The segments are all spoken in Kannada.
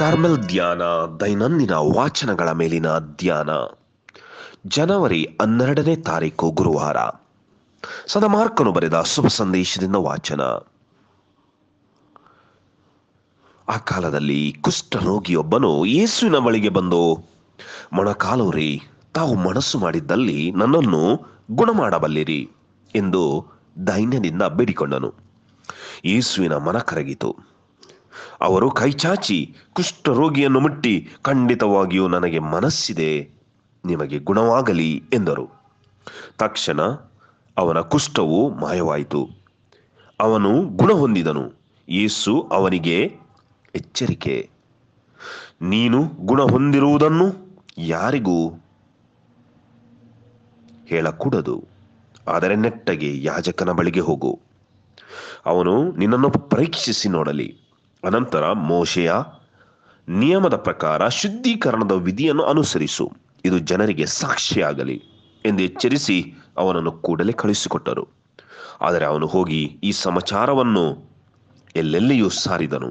ಕಾರ್ಮೆಲ್ ಧ್ಯಾನ ದೈನಂದಿನ ವಾಚನಗಳ ಮೇಲಿನ ಧ್ಯಾನ ಜನವರಿ ಹನ್ನೆರಡನೇ ತಾರೀಕು ಗುರುವಾರ ಸದಮಾರ್ಕನು ಬರೆದ ಶುಭ ಸಂದೇಶದಿಂದ ವಾಚನ ಆ ಕಾಲದಲ್ಲಿ ಕುಷ್ಠರೋಗಿಯೊಬ್ಬನು ಯೇಸುವಿನ ಬಳಿಗೆ ಬಂದು ಮೊಣಕಾಲೂರಿ ತಾವು ಮನಸ್ಸು ಮಾಡಿದ್ದಲ್ಲಿ ನನ್ನನ್ನು ಗುಣ ಮಾಡಬಲ್ಲಿರಿ ಎಂದು ದೈನ್ಯದಿಂದ ಬೇಡಿಕೊಂಡನು ಯೇಸುವಿನ ಮನ ಕರಗಿತು ಅವರು ಕೈಚಾಚಿ ರೋಗಿಯನ್ನು ಮುಟ್ಟಿ ಖಂಡಿತವಾಗಿಯೂ ನನಗೆ ಮನಸ್ಸಿದೆ ನಿಮಗೆ ಗುಣವಾಗಲಿ ಎಂದರು ತಕ್ಷಣ ಅವನ ಕುಷ್ಠವು ಮಾಯವಾಯಿತು ಅವನು ಗುಣ ಹೊಂದಿದನು ಯೇಸು ಅವನಿಗೆ ಎಚ್ಚರಿಕೆ ನೀನು ಗುಣ ಹೊಂದಿರುವುದನ್ನು ಯಾರಿಗೂ ಹೇಳಕೂಡದು ಆದರೆ ನೆಟ್ಟಗೆ ಯಾಜಕನ ಬಳಿಗೆ ಹೋಗು ಅವನು ನಿನ್ನನ್ನು ಪರೀಕ್ಷಿಸಿ ನೋಡಲಿ ಅನಂತರ ಮೋಶೆಯ ನಿಯಮದ ಪ್ರಕಾರ ಶುದ್ಧೀಕರಣದ ವಿಧಿಯನ್ನು ಅನುಸರಿಸು ಇದು ಜನರಿಗೆ ಸಾಕ್ಷಿಯಾಗಲಿ ಎಂದು ಎಚ್ಚರಿಸಿ ಅವನನ್ನು ಕೂಡಲೇ ಕಳುಹಿಸಿಕೊಟ್ಟರು ಆದರೆ ಅವನು ಹೋಗಿ ಈ ಸಮಾಚಾರವನ್ನು ಎಲ್ಲೆಲ್ಲಿಯೂ ಸಾರಿದನು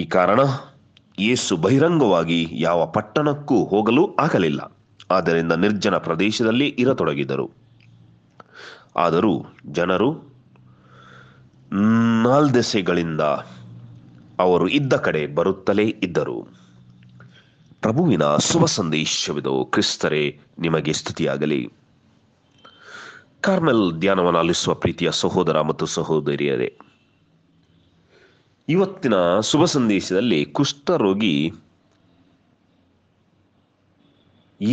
ಈ ಕಾರಣ ಯೇಸು ಬಹಿರಂಗವಾಗಿ ಯಾವ ಪಟ್ಟಣಕ್ಕೂ ಹೋಗಲು ಆಗಲಿಲ್ಲ ಆದ್ದರಿಂದ ನಿರ್ಜನ ಪ್ರದೇಶದಲ್ಲಿ ಇರತೊಡಗಿದರು ಆದರೂ ಜನರು ನಾಲ್ದೆಸೆಗಳಿಂದ ಅವರು ಇದ್ದ ಕಡೆ ಬರುತ್ತಲೇ ಇದ್ದರು ಪ್ರಭುವಿನ ಶುಭ ಸಂದೇಶವಿದು ಕ್ರಿಸ್ತರೇ ನಿಮಗೆ ಸ್ತುತಿಯಾಗಲಿ ಕಾರ್ಮೆಲ್ ಧ್ಯಾನವನ್ನು ಆಲಿಸುವ ಪ್ರೀತಿಯ ಸಹೋದರ ಮತ್ತು ಸಹೋದರಿಯರೇ ಇವತ್ತಿನ ಶುಭ ಸಂದೇಶದಲ್ಲಿ ಕುಷ್ಠರೋಗಿ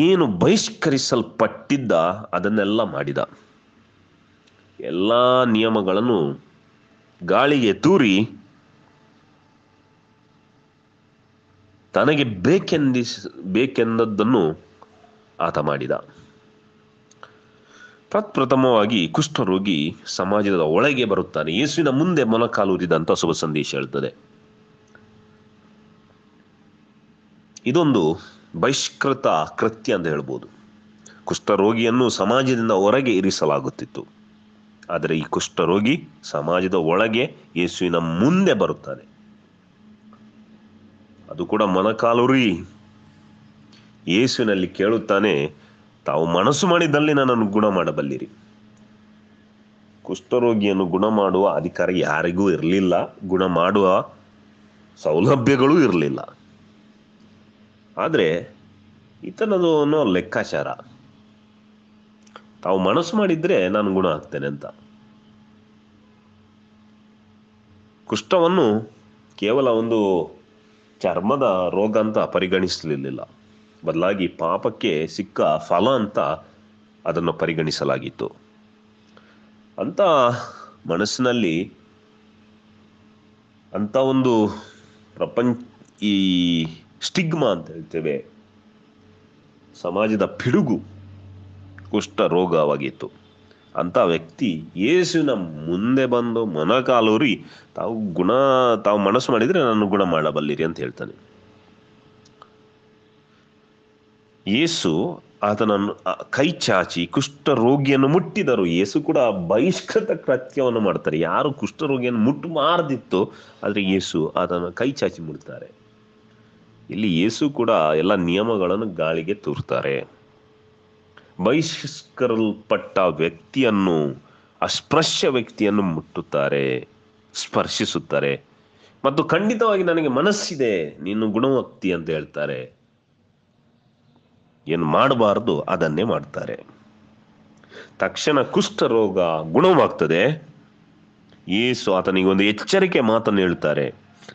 ಏನು ಬಹಿಷ್ಕರಿಸಲ್ಪಟ್ಟಿದ್ದ ಅದನ್ನೆಲ್ಲ ಮಾಡಿದ ಎಲ್ಲ ನಿಯಮಗಳನ್ನು ಗಾಳಿಗೆ ತೂರಿ ತನಗೆ ಬೇಕೆಂದಿಸ್ ಬೇಕೆಂದದ್ದನ್ನು ಆತ ಮಾಡಿದ ಪ್ರಥಮವಾಗಿ ಕುಷ್ಠರೋಗಿ ಸಮಾಜದ ಒಳಗೆ ಬರುತ್ತಾನೆ ಯೇಸುವಿನ ಮುಂದೆ ಮೊನಕಾಲೂರಿದ ಅಂತ ಶುಭ ಸಂದೇಶ ಹೇಳ್ತದೆ ಇದೊಂದು ಬಹಿಷ್ಕೃತ ಕೃತ್ಯ ಅಂತ ಹೇಳ್ಬೋದು ಕುಷ್ಠರೋಗಿಯನ್ನು ಸಮಾಜದಿಂದ ಹೊರಗೆ ಇರಿಸಲಾಗುತ್ತಿತ್ತು ಆದರೆ ಈ ಕುಷ್ಠರೋಗಿ ಸಮಾಜದ ಒಳಗೆ ಯೇಸುವಿನ ಮುಂದೆ ಬರುತ್ತಾನೆ ಅದು ಕೂಡ ಮನಕಾಲುರಿ ಯೇಸುವಿನಲ್ಲಿ ಕೇಳುತ್ತಾನೆ ತಾವು ಮನಸ್ಸು ಮಾಡಿದಲ್ಲಿ ನನ್ನನ್ನು ಗುಣ ಮಾಡಬಲ್ಲಿರಿ ಕುಷ್ಠರೋಗಿಯನ್ನು ಗುಣ ಮಾಡುವ ಅಧಿಕಾರ ಯಾರಿಗೂ ಇರಲಿಲ್ಲ ಗುಣ ಮಾಡುವ ಸೌಲಭ್ಯಗಳೂ ಇರಲಿಲ್ಲ ಆದರೆ ಈತನದು ಲೆಕ್ಕಾಚಾರ ತಾವು ಮನಸ್ಸು ಮಾಡಿದ್ರೆ ನಾನು ಗುಣ ಆಗ್ತೇನೆ ಅಂತ ಕುಷ್ಠವನ್ನು ಕೇವಲ ಒಂದು ಚರ್ಮದ ರೋಗ ಅಂತ ಪರಿಗಣಿಸಲಿಲ್ಲ ಬದಲಾಗಿ ಪಾಪಕ್ಕೆ ಸಿಕ್ಕ ಫಲ ಅಂತ ಅದನ್ನು ಪರಿಗಣಿಸಲಾಗಿತ್ತು ಅಂತ ಮನಸ್ಸಿನಲ್ಲಿ ಅಂತ ಒಂದು ಪ್ರಪಂಚ ಈ ಸ್ಟಿಗ್ಮಾ ಅಂತ ಹೇಳ್ತೇವೆ ಸಮಾಜದ ಪಿಡುಗು ಕುಷ್ಠರೋಗವಾಗಿತ್ತು ಅಂಥ ವ್ಯಕ್ತಿ ಯೇಸುವಿನ ಮುಂದೆ ಬಂದು ಮೊನಕಾಲೂರಿ ತಾವು ಗುಣ ತಾವು ಮನಸ್ಸು ಮಾಡಿದರೆ ನಾನು ಗುಣ ಮಾಡಬಲ್ಲಿರಿ ಅಂತ ಹೇಳ್ತಾನೆ ಯೇಸು ಆತನನ್ನು ಕೈ ಚಾಚಿ ಕುಷ್ಠ ರೋಗಿಯನ್ನು ಮುಟ್ಟಿದರು ಯೇಸು ಕೂಡ ಬಹಿಷ್ಕೃತ ಕೃತ್ಯವನ್ನು ಮಾಡ್ತಾರೆ ಯಾರು ಕುಷ್ಠರೋಗಿಯನ್ನು ಮುಟ್ಟು ಮಾರದಿತ್ತು ಆದರೆ ಯೇಸು ಆತನ ಕೈ ಚಾಚಿ ಮುಡ್ತಾರೆ ಇಲ್ಲಿ ಯೇಸು ಕೂಡ ಎಲ್ಲ ನಿಯಮಗಳನ್ನು ಗಾಳಿಗೆ ತೂರ್ತಾರೆ ಬಹಿಷ್ಕರಲ್ಪಟ್ಟ ವ್ಯಕ್ತಿಯನ್ನು ಅಸ್ಪೃಶ್ಯ ವ್ಯಕ್ತಿಯನ್ನು ಮುಟ್ಟುತ್ತಾರೆ ಸ್ಪರ್ಶಿಸುತ್ತಾರೆ ಮತ್ತು ಖಂಡಿತವಾಗಿ ನನಗೆ ಮನಸ್ಸಿದೆ ನೀನು ಗುಣವಕ್ತಿ ಅಂತ ಹೇಳ್ತಾರೆ ಏನು ಮಾಡಬಾರದು ಅದನ್ನೇ ಮಾಡ್ತಾರೆ ತಕ್ಷಣ ಕುಷ್ಠರೋಗ ಗುಣವಾಗ್ತದೆ ಏಸು ಆತನಿಗೆ ಒಂದು ಎಚ್ಚರಿಕೆ ಮಾತನ್ನು ಹೇಳ್ತಾರೆ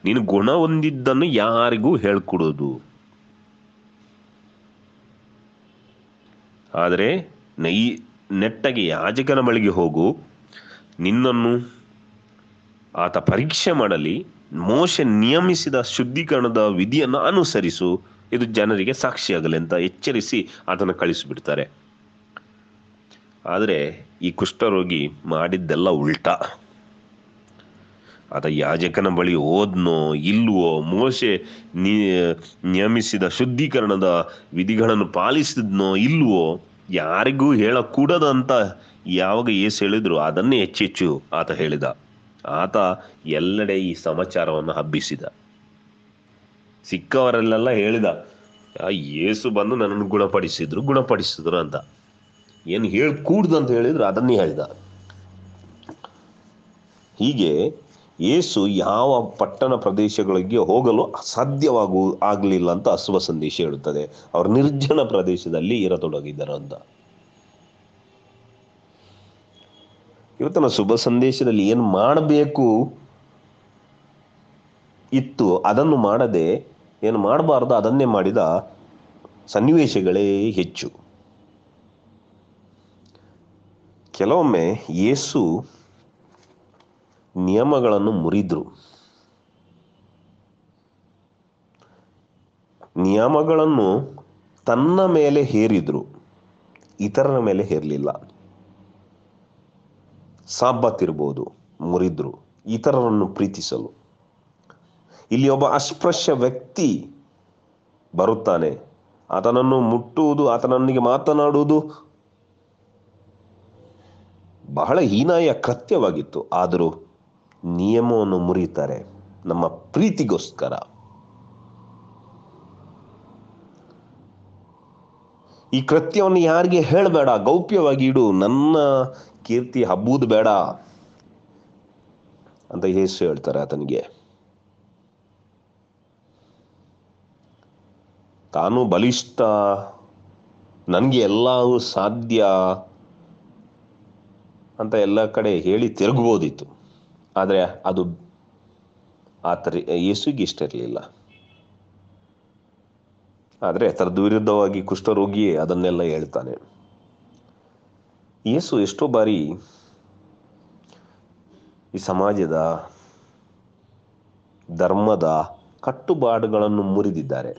ನೀನು ಗುಣ ಹೊಂದಿದ್ದನ್ನು ಯಾರಿಗೂ ಹೇಳ್ಕೊಡೋದು ಆದರೆ ನೈ ನೆಟ್ಟಗೆ ಯಾಜಕನ ಬಳಿಗೆ ಹೋಗು ನಿನ್ನನ್ನು ಆತ ಪರೀಕ್ಷೆ ಮಾಡಲಿ ಮೋಶ ನಿಯಮಿಸಿದ ಶುದ್ಧೀಕರಣದ ವಿಧಿಯನ್ನು ಅನುಸರಿಸು ಇದು ಜನರಿಗೆ ಸಾಕ್ಷಿಯಾಗಲಿ ಅಂತ ಎಚ್ಚರಿಸಿ ಆತನ ಕಳಿಸಿಬಿಡ್ತಾರೆ ಆದರೆ ಈ ಕುಷ್ಠರೋಗಿ ಮಾಡಿದ್ದೆಲ್ಲ ಉಲ್ಟಾ ಆತ ಯಾಜಕನ ಬಳಿ ಓದ್ನೋ ಇಲ್ವೋ ಮೋಶೆ ನಿಯಮಿಸಿದ ಶುದ್ಧೀಕರಣದ ವಿಧಿಗಳನ್ನು ಪಾಲಿಸಿದ್ನೋ ಇಲ್ವೋ ಯಾರಿಗೂ ಹೇಳಕೂಡದಂತ ಯಾವಾಗ ಏಸು ಹೇಳಿದ್ರು ಅದನ್ನೇ ಹೆಚ್ಚೆಚ್ಚು ಆತ ಹೇಳಿದ ಆತ ಎಲ್ಲೆಡೆ ಈ ಸಮಾಚಾರವನ್ನು ಹಬ್ಬಿಸಿದ ಸಿಕ್ಕವರಲ್ಲೆಲ್ಲ ಹೇಳಿದ ಏಸು ಬಂದು ನನ್ನನ್ನು ಗುಣಪಡಿಸಿದ್ರು ಗುಣಪಡಿಸಿದ್ರು ಅಂತ ಏನು ಹೇಳಕೂಡ್ದು ಅಂತ ಹೇಳಿದ್ರು ಅದನ್ನೇ ಹೇಳಿದ ಹೀಗೆ ಏಸು ಯಾವ ಪಟ್ಟಣ ಪ್ರದೇಶಗಳಿಗೆ ಹೋಗಲು ಅಸಾಧ್ಯವಾಗು ಆಗಲಿಲ್ಲ ಅಂತ ಅಸುವ ಸಂದೇಶ ಹೇಳುತ್ತದೆ ಅವರು ನಿರ್ಜನ ಪ್ರದೇಶದಲ್ಲಿ ಇರತೊಡಗಿದ್ದಾರೆ ಅಂತ ಇವತ್ತಿನ ಶುಭ ಸಂದೇಶದಲ್ಲಿ ಏನು ಮಾಡಬೇಕು ಇತ್ತು ಅದನ್ನು ಮಾಡದೆ ಏನು ಮಾಡಬಾರ್ದು ಅದನ್ನೇ ಮಾಡಿದ ಸನ್ನಿವೇಶಗಳೇ ಹೆಚ್ಚು ಕೆಲವೊಮ್ಮೆ ಏಸು ನಿಯಮಗಳನ್ನು ಮುರಿದ್ರು ನಿಯಮಗಳನ್ನು ತನ್ನ ಮೇಲೆ ಹೇರಿದ್ರು ಇತರರ ಮೇಲೆ ಹೇರಲಿಲ್ಲ ಸಾಬತ್ತಿರ್ಬೋದು ಮುರಿದ್ರು ಇತರರನ್ನು ಪ್ರೀತಿಸಲು ಇಲ್ಲಿ ಒಬ್ಬ ಅಸ್ಪೃಶ್ಯ ವ್ಯಕ್ತಿ ಬರುತ್ತಾನೆ ಆತನನ್ನು ಮುಟ್ಟುವುದು ಆತನೊಂದಿಗೆ ಮಾತನಾಡುವುದು ಬಹಳ ಹೀನಾಯ ಕೃತ್ಯವಾಗಿತ್ತು ಆದರೂ ನಿಯಮವನ್ನು ಮುರಿತಾರೆ ನಮ್ಮ ಪ್ರೀತಿಗೋಸ್ಕರ ಈ ಕೃತ್ಯವನ್ನು ಯಾರಿಗೆ ಹೇಳಬೇಡ ಗೌಪ್ಯವಾಗಿ ಇಡು ನನ್ನ ಕೀರ್ತಿ ಹಬ್ಬುದು ಬೇಡ ಅಂತ ಯೇಸು ಹೇಳ್ತಾರೆ ಆತನಿಗೆ ತಾನು ಬಲಿಷ್ಠ ನನಗೆ ಎಲ್ಲವೂ ಸಾಧ್ಯ ಅಂತ ಎಲ್ಲ ಕಡೆ ಹೇಳಿ ತಿರುಗ್ಬೋದಿತ್ತು ಆದರೆ ಅದು ಆತರ ಏಸುಗೆ ಇಷ್ಟ ಇರಲಿಲ್ಲ ಆದರೆ ತರದ ವಿರುದ್ಧವಾಗಿ ಕುಷ್ಠರೋಗಿಯೇ ಅದನ್ನೆಲ್ಲ ಹೇಳ್ತಾನೆ ಯೇಸು ಎಷ್ಟೋ ಬಾರಿ ಈ ಸಮಾಜದ ಧರ್ಮದ ಕಟ್ಟುಬಾಡುಗಳನ್ನು ಮುರಿದಿದ್ದಾರೆ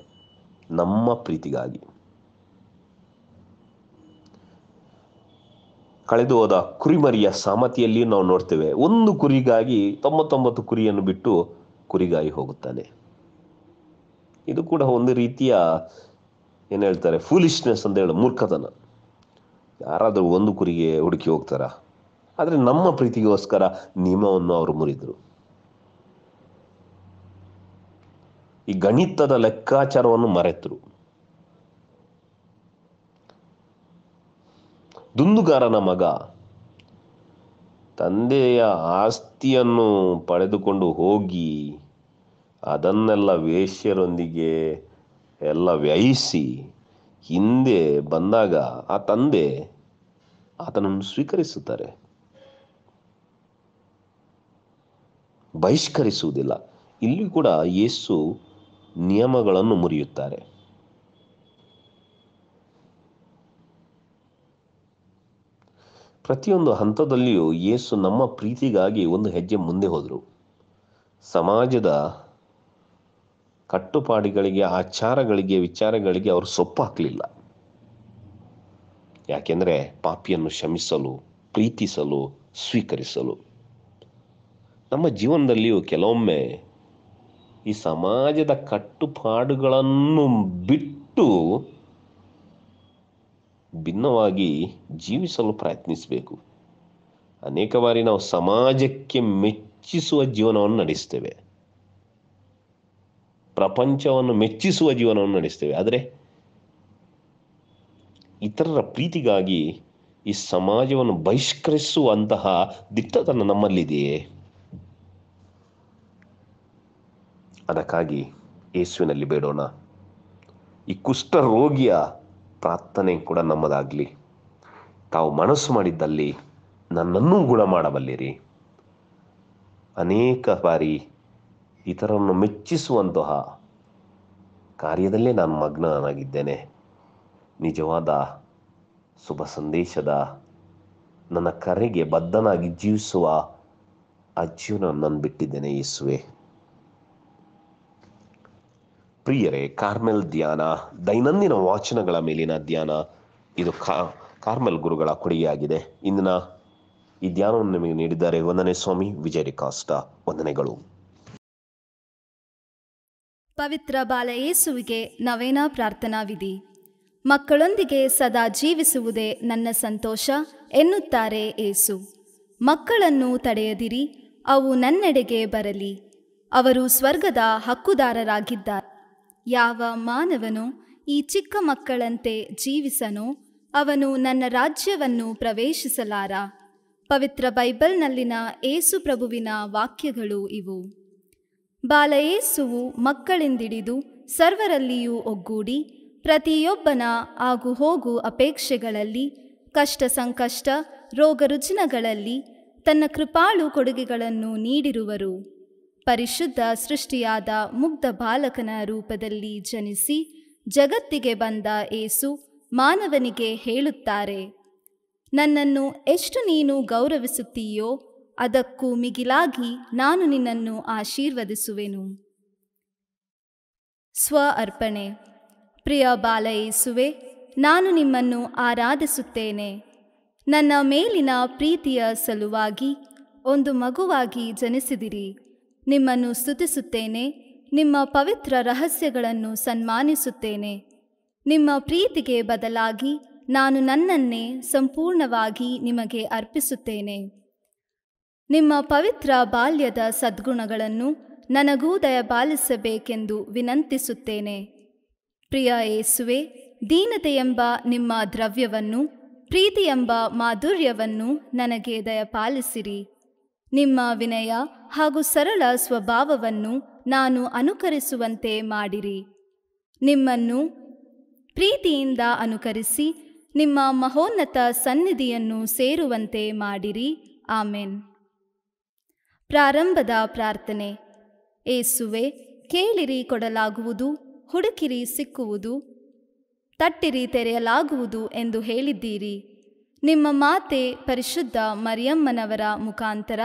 ನಮ್ಮ ಪ್ರೀತಿಗಾಗಿ ಕಳೆದು ಹೋದ ಕುರಿಮರಿಯ ಸಾಮತಿಯಲ್ಲಿ ನಾವು ನೋಡ್ತೇವೆ ಒಂದು ಕುರಿಗಾಗಿ ತೊಂಬತ್ತೊಂಬತ್ತು ಕುರಿಯನ್ನು ಬಿಟ್ಟು ಕುರಿಗಾಗಿ ಹೋಗುತ್ತಾನೆ ಇದು ಕೂಡ ಒಂದು ರೀತಿಯ ಏನು ಹೇಳ್ತಾರೆ ಫೂಲಿಶ್ನೆಸ್ ಅಂತ ಹೇಳಿ ಮೂರ್ಖತನ ಯಾರಾದರೂ ಒಂದು ಕುರಿಗೆ ಹುಡುಕಿ ಹೋಗ್ತಾರ ಆದರೆ ನಮ್ಮ ಪ್ರೀತಿಗೋಸ್ಕರ ನಿಯಮವನ್ನು ಅವರು ಮುರಿದರು ಈ ಗಣಿತದ ಲೆಕ್ಕಾಚಾರವನ್ನು ಮರೆತರು ದುಂದುಗಾರನ ಮಗ ತಂದೆಯ ಆಸ್ತಿಯನ್ನು ಪಡೆದುಕೊಂಡು ಹೋಗಿ ಅದನ್ನೆಲ್ಲ ವೇಶ್ಯರೊಂದಿಗೆ ಎಲ್ಲ ವ್ಯಯಿಸಿ ಹಿಂದೆ ಬಂದಾಗ ಆ ತಂದೆ ಆತನನ್ನು ಸ್ವೀಕರಿಸುತ್ತಾರೆ ಬಹಿಷ್ಕರಿಸುವುದಿಲ್ಲ ಇಲ್ಲಿ ಕೂಡ ಯೇಸು ನಿಯಮಗಳನ್ನು ಮುರಿಯುತ್ತಾರೆ ಪ್ರತಿಯೊಂದು ಹಂತದಲ್ಲಿಯೂ ಯೇಸು ನಮ್ಮ ಪ್ರೀತಿಗಾಗಿ ಒಂದು ಹೆಜ್ಜೆ ಮುಂದೆ ಹೋದರು ಸಮಾಜದ ಕಟ್ಟುಪಾಡಿಗಳಿಗೆ ಆಚಾರಗಳಿಗೆ ವಿಚಾರಗಳಿಗೆ ಅವರು ಸೊಪ್ಪು ಹಾಕಲಿಲ್ಲ ಯಾಕೆಂದರೆ ಪಾಪಿಯನ್ನು ಶ್ರಮಿಸಲು ಪ್ರೀತಿಸಲು ಸ್ವೀಕರಿಸಲು ನಮ್ಮ ಜೀವನದಲ್ಲಿಯೂ ಕೆಲವೊಮ್ಮೆ ಈ ಸಮಾಜದ ಕಟ್ಟುಪಾಡುಗಳನ್ನು ಬಿಟ್ಟು ಭಿನ್ನವಾಗಿ ಜೀವಿಸಲು ಪ್ರಯತ್ನಿಸಬೇಕು ಅನೇಕ ಬಾರಿ ನಾವು ಸಮಾಜಕ್ಕೆ ಮೆಚ್ಚಿಸುವ ಜೀವನವನ್ನು ನಡೆಸ್ತೇವೆ ಪ್ರಪಂಚವನ್ನು ಮೆಚ್ಚಿಸುವ ಜೀವನವನ್ನು ನಡೆಸ್ತೇವೆ ಆದರೆ ಇತರರ ಪ್ರೀತಿಗಾಗಿ ಈ ಸಮಾಜವನ್ನು ಬಹಿಷ್ಕರಿಸುವಂತಹ ದಿಟ್ಟತನ ನಮ್ಮಲ್ಲಿದೆಯೇ ಅದಕ್ಕಾಗಿ ಯೇಸುವಿನಲ್ಲಿ ಬೇಡೋಣ ಈ ಕುಷ್ಠ ರೋಗಿಯ ಪ್ರಾರ್ಥನೆ ಕೂಡ ನಮ್ಮದಾಗಲಿ ತಾವು ಮನಸ್ಸು ಮಾಡಿದ್ದಲ್ಲಿ ನನ್ನನ್ನು ಗುಣ ಮಾಡಬಲ್ಲಿರಿ ಅನೇಕ ಬಾರಿ ಇತರನ್ನು ಮೆಚ್ಚಿಸುವಂತಹ ಕಾರ್ಯದಲ್ಲೇ ನಾನು ಮಗ್ನನಾಗಿದ್ದೇನೆ ನಿಜವಾದ ಶುಭ ಸಂದೇಶದ ನನ್ನ ಕರೆಗೆ ಬದ್ಧನಾಗಿ ಜೀವಿಸುವ ಆ ಜೀವನ ನಾನು ಬಿಟ್ಟಿದ್ದೇನೆ ಯೇಸುವೆ ಪ್ರಿಯರೇ ಕಾರ್ಮೆಲ್ ಧ್ಯಾನ ದೈನಂದಿನ ವಾಚನಗಳ ಮೇಲಿನ ಧ್ಯಾನ ಇದು ಕಾರ್ಮೆಲ್ ಗುರುಗಳ ಕೊಡುಗೆಯಾಗಿದೆ ಇಂದಿನ ಈ ಧ್ಯಾನವನ್ನು ನಿಮಗೆ ನೀಡಿದ್ದಾರೆ ವಂದನೆ ಸ್ವಾಮಿ ವಿಜಯ ಕಾಸ್ಟ ವಂದನೆಗಳು ಪವಿತ್ರ ಬಾಲ ಯೇಸುವಿಗೆ ನವೇನ ಪ್ರಾರ್ಥನಾ ವಿಧಿ ಮಕ್ಕಳೊಂದಿಗೆ ಸದಾ ಜೀವಿಸುವುದೇ ನನ್ನ ಸಂತೋಷ ಎನ್ನುತ್ತಾರೆ ಏಸು ಮಕ್ಕಳನ್ನು ತಡೆಯದಿರಿ ಅವು ನನ್ನೆಡೆಗೆ ಬರಲಿ ಅವರು ಸ್ವರ್ಗದ ಹಕ್ಕುದಾರರಾಗಿದ್ದಾರೆ ಯಾವ ಮಾನವನು ಈ ಚಿಕ್ಕ ಮಕ್ಕಳಂತೆ ಜೀವಿಸನೋ ಅವನು ನನ್ನ ರಾಜ್ಯವನ್ನು ಪ್ರವೇಶಿಸಲಾರ ಪವಿತ್ರ ಬೈಬಲ್ನಲ್ಲಿನ ಏಸು ಪ್ರಭುವಿನ ವಾಕ್ಯಗಳು ಇವು ಬಾಲಯೇಸುವು ಮಕ್ಕಳಿಂದಿಡಿದು ಸರ್ವರಲ್ಲಿಯೂ ಒಗ್ಗೂಡಿ ಪ್ರತಿಯೊಬ್ಬನ ಆಗು ಹೋಗು ಅಪೇಕ್ಷೆಗಳಲ್ಲಿ ಕಷ್ಟ ಸಂಕಷ್ಟ ರೋಗ ರುಜಿನಗಳಲ್ಲಿ ತನ್ನ ಕೃಪಾಳು ಕೊಡುಗೆಗಳನ್ನು ನೀಡಿರುವರು ಪರಿಶುದ್ಧ ಸೃಷ್ಟಿಯಾದ ಮುಗ್ಧ ಬಾಲಕನ ರೂಪದಲ್ಲಿ ಜನಿಸಿ ಜಗತ್ತಿಗೆ ಬಂದ ಏಸು ಮಾನವನಿಗೆ ಹೇಳುತ್ತಾರೆ ನನ್ನನ್ನು ಎಷ್ಟು ನೀನು ಗೌರವಿಸುತ್ತೀಯೋ ಅದಕ್ಕೂ ಮಿಗಿಲಾಗಿ ನಾನು ನಿನ್ನನ್ನು ಆಶೀರ್ವದಿಸುವೆನು ಸ್ವ ಅರ್ಪಣೆ ಪ್ರಿಯ ಬಾಲ ಏಸುವೆ ನಾನು ನಿಮ್ಮನ್ನು ಆರಾಧಿಸುತ್ತೇನೆ ನನ್ನ ಮೇಲಿನ ಪ್ರೀತಿಯ ಸಲುವಾಗಿ ಒಂದು ಮಗುವಾಗಿ ಜನಿಸಿದಿರಿ ನಿಮ್ಮನ್ನು ಸ್ತುತಿಸುತ್ತೇನೆ ನಿಮ್ಮ ಪವಿತ್ರ ರಹಸ್ಯಗಳನ್ನು ಸನ್ಮಾನಿಸುತ್ತೇನೆ ನಿಮ್ಮ ಪ್ರೀತಿಗೆ ಬದಲಾಗಿ ನಾನು ನನ್ನನ್ನೇ ಸಂಪೂರ್ಣವಾಗಿ ನಿಮಗೆ ಅರ್ಪಿಸುತ್ತೇನೆ ನಿಮ್ಮ ಪವಿತ್ರ ಬಾಲ್ಯದ ಸದ್ಗುಣಗಳನ್ನು ನನಗೂ ದಯಪಾಲಿಸಬೇಕೆಂದು ವಿನಂತಿಸುತ್ತೇನೆ ಪ್ರಿಯ ಏಸುವೆ ದೀನತೆಯೆಂಬ ನಿಮ್ಮ ದ್ರವ್ಯವನ್ನು ಪ್ರೀತಿಯೆಂಬ ಮಾಧುರ್ಯವನ್ನು ನನಗೆ ದಯಪಾಲಿಸಿರಿ ನಿಮ್ಮ ವಿನಯ ಹಾಗೂ ಸರಳ ಸ್ವಭಾವವನ್ನು ನಾನು ಅನುಕರಿಸುವಂತೆ ಮಾಡಿರಿ ನಿಮ್ಮನ್ನು ಪ್ರೀತಿಯಿಂದ ಅನುಕರಿಸಿ ನಿಮ್ಮ ಮಹೋನ್ನತ ಸನ್ನಿಧಿಯನ್ನು ಸೇರುವಂತೆ ಮಾಡಿರಿ ಆಮೇನ್ ಪ್ರಾರಂಭದ ಪ್ರಾರ್ಥನೆ ಏಸುವೆ ಕೇಳಿರಿ ಕೊಡಲಾಗುವುದು ಹುಡುಕಿರಿ ಸಿಕ್ಕುವುದು ತಟ್ಟಿರಿ ತೆರೆಯಲಾಗುವುದು ಎಂದು ಹೇಳಿದ್ದೀರಿ ನಿಮ್ಮ ಮಾತೆ ಪರಿಶುದ್ಧ ಮರಿಯಮ್ಮನವರ ಮುಖಾಂತರ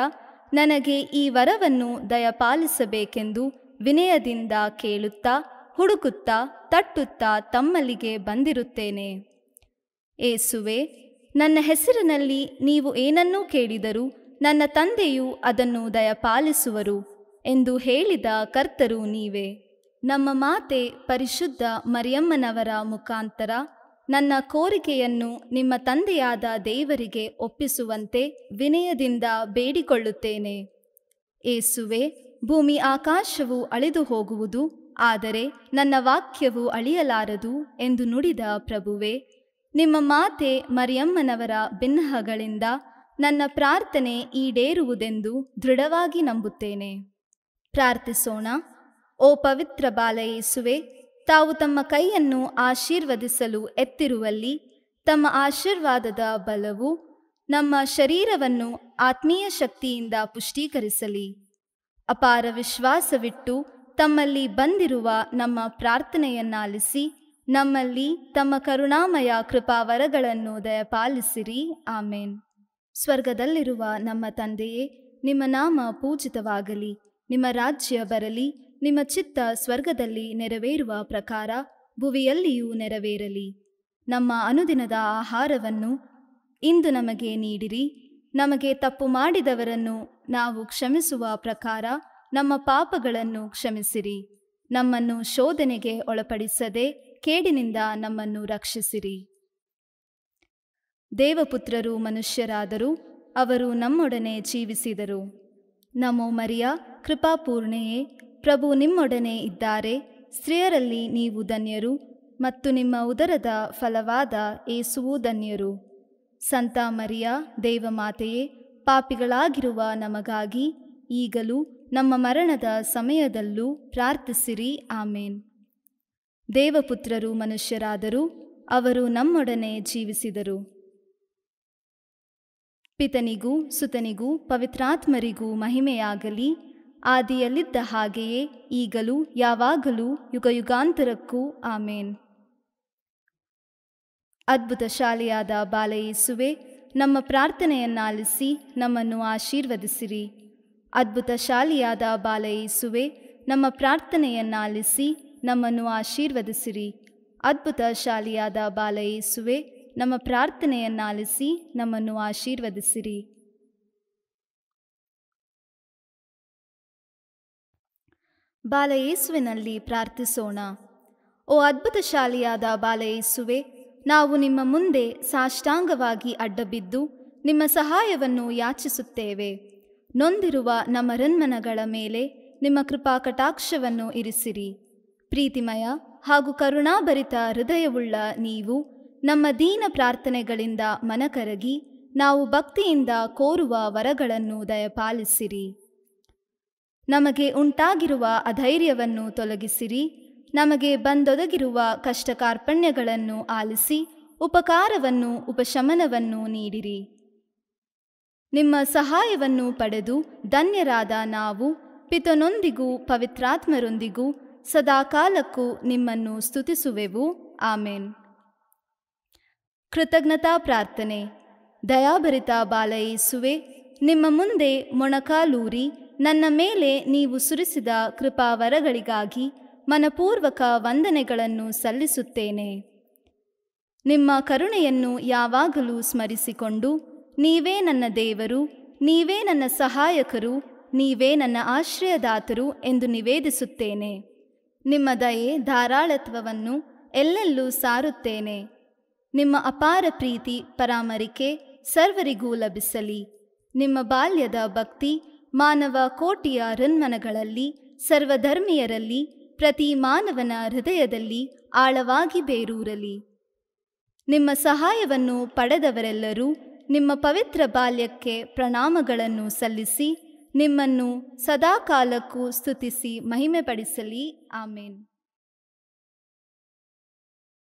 ನನಗೆ ಈ ವರವನ್ನು ದಯಪಾಲಿಸಬೇಕೆಂದು ವಿನಯದಿಂದ ಕೇಳುತ್ತಾ ಹುಡುಕುತ್ತಾ ತಟ್ಟುತ್ತಾ ತಮ್ಮಲ್ಲಿಗೆ ಬಂದಿರುತ್ತೇನೆ ಏಸುವೆ ನನ್ನ ಹೆಸರಿನಲ್ಲಿ ನೀವು ಏನನ್ನೂ ಕೇಳಿದರೂ ನನ್ನ ತಂದೆಯು ಅದನ್ನು ದಯಪಾಲಿಸುವರು ಎಂದು ಹೇಳಿದ ಕರ್ತರು ನೀವೇ ನಮ್ಮ ಮಾತೆ ಪರಿಶುದ್ಧ ಮರಿಯಮ್ಮನವರ ಮುಖಾಂತರ ನನ್ನ ಕೋರಿಕೆಯನ್ನು ನಿಮ್ಮ ತಂದೆಯಾದ ದೇವರಿಗೆ ಒಪ್ಪಿಸುವಂತೆ ವಿನಯದಿಂದ ಬೇಡಿಕೊಳ್ಳುತ್ತೇನೆ ಏಸುವೆ ಭೂಮಿ ಆಕಾಶವು ಅಳೆದು ಹೋಗುವುದು ಆದರೆ ನನ್ನ ವಾಕ್ಯವು ಅಳಿಯಲಾರದು ಎಂದು ನುಡಿದ ಪ್ರಭುವೆ ನಿಮ್ಮ ಮಾತೆ ಮರಿಯಮ್ಮನವರ ಭಿನ್ನಹಗಳಿಂದ ನನ್ನ ಪ್ರಾರ್ಥನೆ ಈಡೇರುವುದೆಂದು ದೃಢವಾಗಿ ನಂಬುತ್ತೇನೆ ಪ್ರಾರ್ಥಿಸೋಣ ಓ ಪವಿತ್ರ ಬಾಲಯೇಸುವೆ ತಾವು ತಮ್ಮ ಕೈಯನ್ನು ಆಶೀರ್ವದಿಸಲು ಎತ್ತಿರುವಲ್ಲಿ ತಮ್ಮ ಆಶೀರ್ವಾದದ ಬಲವು ನಮ್ಮ ಶರೀರವನ್ನು ಆತ್ಮೀಯ ಶಕ್ತಿಯಿಂದ ಪುಷ್ಟೀಕರಿಸಲಿ ಅಪಾರ ವಿಶ್ವಾಸವಿಟ್ಟು ತಮ್ಮಲ್ಲಿ ಬಂದಿರುವ ನಮ್ಮ ಪ್ರಾರ್ಥನೆಯನ್ನಾಲಿಸಿ ನಮ್ಮಲ್ಲಿ ತಮ್ಮ ಕರುಣಾಮಯ ಕೃಪಾವರಗಳನ್ನು ದಯಪಾಲಿಸಿರಿ ಆಮೇನ್ ಸ್ವರ್ಗದಲ್ಲಿರುವ ನಮ್ಮ ತಂದೆಯೇ ನಿಮ್ಮ ನಾಮ ಪೂಜಿತವಾಗಲಿ ನಿಮ್ಮ ರಾಜ್ಯ ಬರಲಿ ನಿಮ್ಮ ಚಿತ್ತ ಸ್ವರ್ಗದಲ್ಲಿ ನೆರವೇರುವ ಪ್ರಕಾರ ಭುವಿಯಲ್ಲಿಯೂ ನೆರವೇರಲಿ ನಮ್ಮ ಅನುದಿನದ ಆಹಾರವನ್ನು ಇಂದು ನಮಗೆ ನೀಡಿರಿ ನಮಗೆ ತಪ್ಪು ಮಾಡಿದವರನ್ನು ನಾವು ಕ್ಷಮಿಸುವ ಪ್ರಕಾರ ನಮ್ಮ ಪಾಪಗಳನ್ನು ಕ್ಷಮಿಸಿರಿ ನಮ್ಮನ್ನು ಶೋಧನೆಗೆ ಒಳಪಡಿಸದೆ ಕೇಡಿನಿಂದ ನಮ್ಮನ್ನು ರಕ್ಷಿಸಿರಿ ದೇವಪುತ್ರರು ಮನುಷ್ಯರಾದರೂ ಅವರು ನಮ್ಮೊಡನೆ ಜೀವಿಸಿದರು ನಮೋ ಮರಿಯ ಕೃಪಾಪೂರ್ಣೆಯೇ ಪ್ರಭು ನಿಮ್ಮೊಡನೆ ಇದ್ದಾರೆ ಸ್ತ್ರೀಯರಲ್ಲಿ ನೀವು ಧನ್ಯರು ಮತ್ತು ನಿಮ್ಮ ಉದರದ ಫಲವಾದ ಏಸುವು ಧನ್ಯರು ಸಂತ ಮರಿಯ ದೇವಮಾತೆಯೇ ಪಾಪಿಗಳಾಗಿರುವ ನಮಗಾಗಿ ಈಗಲೂ ನಮ್ಮ ಮರಣದ ಸಮಯದಲ್ಲೂ ಪ್ರಾರ್ಥಿಸಿರಿ ಆಮೇನ್ ದೇವಪುತ್ರರು ಮನುಷ್ಯರಾದರು ಅವರು ನಮ್ಮೊಡನೆ ಜೀವಿಸಿದರು ಪಿತನಿಗೂ ಸುತನಿಗೂ ಪವಿತ್ರಾತ್ಮರಿಗೂ ಮಹಿಮೆಯಾಗಲಿ ಆದಿಯಲ್ಲಿದ್ದ ಹಾಗೆಯೇ ಈಗಲೂ ಯಾವಾಗಲೂ ಯುಗಯುಗಾಂತರಕ್ಕೂ ಆಮೇನ್ ಅದ್ಭುತ ಶಾಲೆಯಾದ ಬಾಲಯೇಸುವೆ ನಮ್ಮ ಪ್ರಾರ್ಥನೆಯನ್ನಾಲಿಸಿ ನಮ್ಮನ್ನು ಆಶೀರ್ವದಿಸಿರಿ ಅದ್ಭುತ ಶಾಲೆಯಾದ ಬಾಲಯೇಸುವೆ ನಮ್ಮ ಪ್ರಾರ್ಥನೆಯನ್ನಾಲಿಸಿ ನಮ್ಮನ್ನು ಆಶೀರ್ವದಿಸಿರಿ ಅದ್ಭುತ ಶಾಲೆಯಾದ ಬಾಲಯೇಸುವೆ ನಮ್ಮ ಪ್ರಾರ್ಥನೆಯನ್ನಾಲಿಸಿ ನಮ್ಮನ್ನು ಆಶೀರ್ವದಿಸಿರಿ ಬಾಲಯೇಸುವಿನಲ್ಲಿ ಪ್ರಾರ್ಥಿಸೋಣ ಓ ಅದ್ಭುತ ಬಾಲಯೇಸುವೆ ನಾವು ನಿಮ್ಮ ಮುಂದೆ ಸಾಷ್ಟಾಂಗವಾಗಿ ಅಡ್ಡಬಿದ್ದು ನಿಮ್ಮ ಸಹಾಯವನ್ನು ಯಾಚಿಸುತ್ತೇವೆ ನೊಂದಿರುವ ನಮ್ಮ ರನ್ಮನಗಳ ಮೇಲೆ ನಿಮ್ಮ ಕೃಪಾ ಕಟಾಕ್ಷವನ್ನು ಇರಿಸಿರಿ ಪ್ರೀತಿಮಯ ಹಾಗೂ ಕರುಣಾಭರಿತ ಹೃದಯವುಳ್ಳ ನೀವು ನಮ್ಮ ದೀನ ಪ್ರಾರ್ಥನೆಗಳಿಂದ ಮನಕರಗಿ ನಾವು ಭಕ್ತಿಯಿಂದ ಕೋರುವ ವರಗಳನ್ನು ದಯಪಾಲಿಸಿರಿ ನಮಗೆ ಉಂಟಾಗಿರುವ ಅಧೈರ್ಯವನ್ನು ತೊಲಗಿಸಿರಿ ನಮಗೆ ಬಂದೊದಗಿರುವ ಕಷ್ಟ ಕಾರ್ಪಣ್ಯಗಳನ್ನು ಆಲಿಸಿ ಉಪಕಾರವನ್ನು ಉಪಶಮನವನ್ನು ನೀಡಿರಿ ನಿಮ್ಮ ಸಹಾಯವನ್ನು ಪಡೆದು ಧನ್ಯರಾದ ನಾವು ಪಿತನೊಂದಿಗೂ ಪವಿತ್ರಾತ್ಮರೊಂದಿಗೂ ಸದಾಕಾಲಕ್ಕೂ ನಿಮ್ಮನ್ನು ಸ್ತುತಿಸುವೆವು ಆಮೇನ್ ಕೃತಜ್ಞತಾ ಪ್ರಾರ್ಥನೆ ದಯಾಭರಿತ ಬಾಲಯಿಸುವೆ ನಿಮ್ಮ ಮುಂದೆ ಮೊಣಕಾಲೂರಿ ನನ್ನ ಮೇಲೆ ನೀವು ಸುರಿಸಿದ ಕೃಪಾವರಗಳಿಗಾಗಿ ಮನಪೂರ್ವಕ ವಂದನೆಗಳನ್ನು ಸಲ್ಲಿಸುತ್ತೇನೆ ನಿಮ್ಮ ಕರುಣೆಯನ್ನು ಯಾವಾಗಲೂ ಸ್ಮರಿಸಿಕೊಂಡು ನೀವೇ ನನ್ನ ದೇವರು ನೀವೇ ನನ್ನ ಸಹಾಯಕರು ನೀವೇ ನನ್ನ ಆಶ್ರಯದಾತರು ಎಂದು ನಿವೇದಿಸುತ್ತೇನೆ ನಿಮ್ಮ ದಯೆ ಧಾರಾಳತ್ವವನ್ನು ಎಲ್ಲೆಲ್ಲೂ ಸಾರುತ್ತೇನೆ ನಿಮ್ಮ ಅಪಾರ ಪ್ರೀತಿ ಪರಾಮರಿಕೆ ಸರ್ವರಿಗೂ ಲಭಿಸಲಿ ನಿಮ್ಮ ಬಾಲ್ಯದ ಭಕ್ತಿ ಮಾನವ ಕೋಟಿಯ ರನ್ಮನಗಳಲ್ಲಿ ಸರ್ವಧರ್ಮೀಯರಲ್ಲಿ ಪ್ರತಿ ಮಾನವನ ಹೃದಯದಲ್ಲಿ ಆಳವಾಗಿ ಬೇರೂರಲಿ ನಿಮ್ಮ ಸಹಾಯವನ್ನು ಪಡೆದವರೆಲ್ಲರೂ ನಿಮ್ಮ ಪವಿತ್ರ ಬಾಲ್ಯಕ್ಕೆ ಪ್ರಣಾಮಗಳನ್ನು ಸಲ್ಲಿಸಿ ನಿಮ್ಮನ್ನು ಸದಾಕಾಲಕ್ಕೂ ಸ್ತುತಿಸಿ ಮಹಿಮೆಪಡಿಸಲಿ ಆಮೇನ್